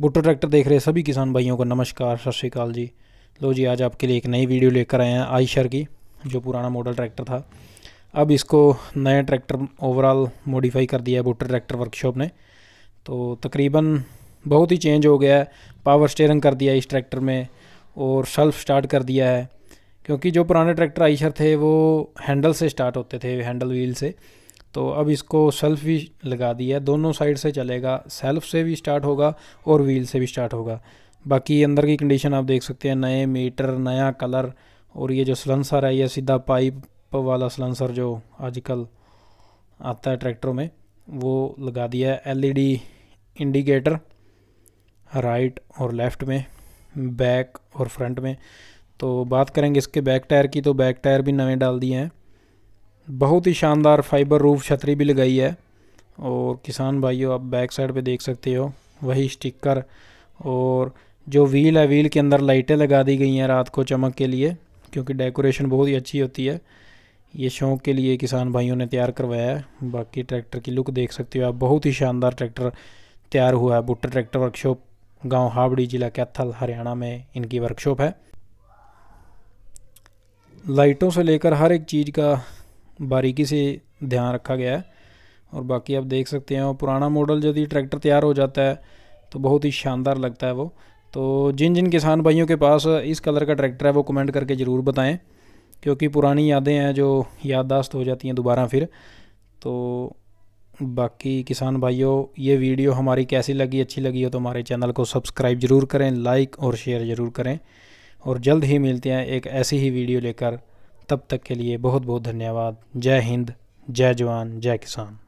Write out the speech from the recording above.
बुटो tractor देख रहे सभी किसान भाइयों को नमस्कार सत श्रीकाल जी लो जी आज आपके लिए एक नई वीडियो लेकर आए हैं आईशर की जो पुराना मॉडल ट्रैक्टर था अब इसको नया ट्रैक्टर ओवरऑल मॉडिफाई कर दिया है बुटो ट्रैक्टर वर्कशॉप ने तो तकरीबन बहुत ही चेंज हो गया है पावर स्टेयरिंग कर दिया है इस ट्रैक्टर में और सेल्फ स्टार्ट कर दिया है क्योंकि जो पुराने ट्रैक्टर आईशर थे वो हैंडल से स्टार्ट होते थे हैंडल व्हील से तो अब इसको सेल्फ भी लगा दिया है दोनों साइड से चलेगा सेल्फ से भी स्टार्ट होगा और व्हील से भी स्टार्ट होगा बाकी अंदर की कंडीशन आप देख सकते हैं नए मीटर नया कलर और ये जो सलेंसर है ये सीधा पाइप वाला सलेंसर जो आजकल आता है ट्रैक्टरों में वो लगा दिया है एल इंडिकेटर राइट और लेफ़्ट में बैक और फ्रंट में तो बात करेंगे इसके बैक टायर की तो बैक टायर भी नए डाल दिए हैं बहुत ही शानदार फाइबर रूफ छतरी भी लगाई है और किसान भाइयों आप बैक साइड पे देख सकते हो वही स्टिकर और जो व्हील है व्हील के अंदर लाइटें लगा दी गई हैं रात को चमक के लिए क्योंकि डेकोरेशन बहुत ही अच्छी होती है ये शौक़ के लिए किसान भाइयों ने तैयार करवाया है बाकी ट्रैक्टर की लुक देख सकते हो आप बहुत ही शानदार ट्रैक्टर तैयार हुआ है बुट्टा ट्रैक्टर वर्कशॉप गांव हावड़ी ज़िला कैथल हरियाणा में इनकी वर्कशॉप है लाइटों से लेकर हर एक चीज़ का बारीकी से ध्यान रखा गया है और बाकी आप देख सकते हैं पुराना मॉडल यदि ट्रैक्टर तैयार हो जाता है तो बहुत ही शानदार लगता है वो तो जिन जिन किसान भाइयों के पास इस कलर का ट्रैक्टर है वो कमेंट करके ज़रूर बताएं क्योंकि पुरानी यादें हैं जो याददाश्त हो जाती हैं दोबारा फिर तो बाकी किसान भाइयों ये वीडियो हमारी कैसी लगी अच्छी लगी हो तो हमारे चैनल को सब्सक्राइब ज़रूर करें लाइक और शेयर ज़रूर करें और जल्द ही मिलते हैं एक ऐसी ही वीडियो लेकर तब तक के लिए बहुत बहुत धन्यवाद जय हिंद जय जवान जय किसान